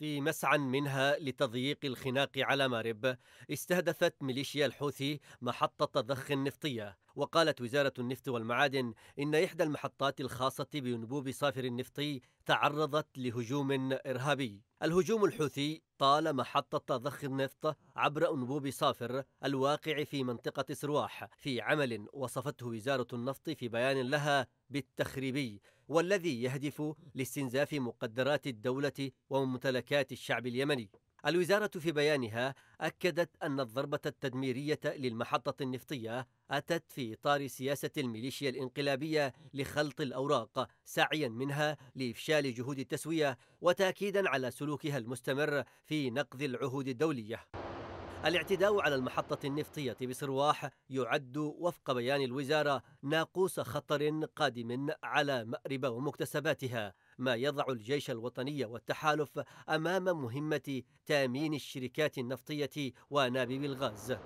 في مسعى منها لتضييق الخناق على مارب استهدفت ميليشيا الحوثي محطة ضخ نفطية وقالت وزارة النفط والمعادن إن إحدى المحطات الخاصة بأنبوب صافر النفطي تعرضت لهجوم إرهابي الهجوم الحوثي طال محطة ضخ النفط عبر أنبوب صافر الواقع في منطقة سرواح في عمل وصفته وزارة النفط في بيان لها بالتخريبي والذي يهدف لاستنزاف مقدرات الدولة وممتلكات الشعب اليمني الوزارة في بيانها أكدت أن الضربة التدميرية للمحطة النفطية أتت في إطار سياسة الميليشيا الإنقلابية لخلط الأوراق سعيا منها لإفشال جهود التسوية وتأكيدا على سلوكها المستمر في نقض العهود الدولية الاعتداء على المحطة النفطية بصرواح يعد وفق بيان الوزارة ناقوس خطر قادم على مأرب ومكتسباتها ما يضع الجيش الوطني والتحالف أمام مهمة تامين الشركات النفطية ونابيب الغاز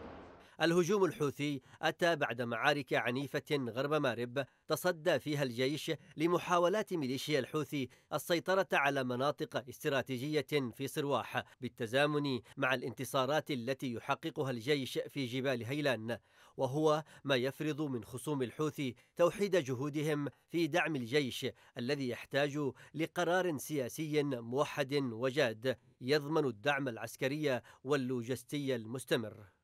الهجوم الحوثي أتى بعد معارك عنيفة غرب مارب تصدى فيها الجيش لمحاولات ميليشيا الحوثي السيطرة على مناطق استراتيجية في صرواح بالتزامن مع الانتصارات التي يحققها الجيش في جبال هيلان وهو ما يفرض من خصوم الحوثي توحيد جهودهم في دعم الجيش الذي يحتاج لقرار سياسي موحد وجاد يضمن الدعم العسكري واللوجستي المستمر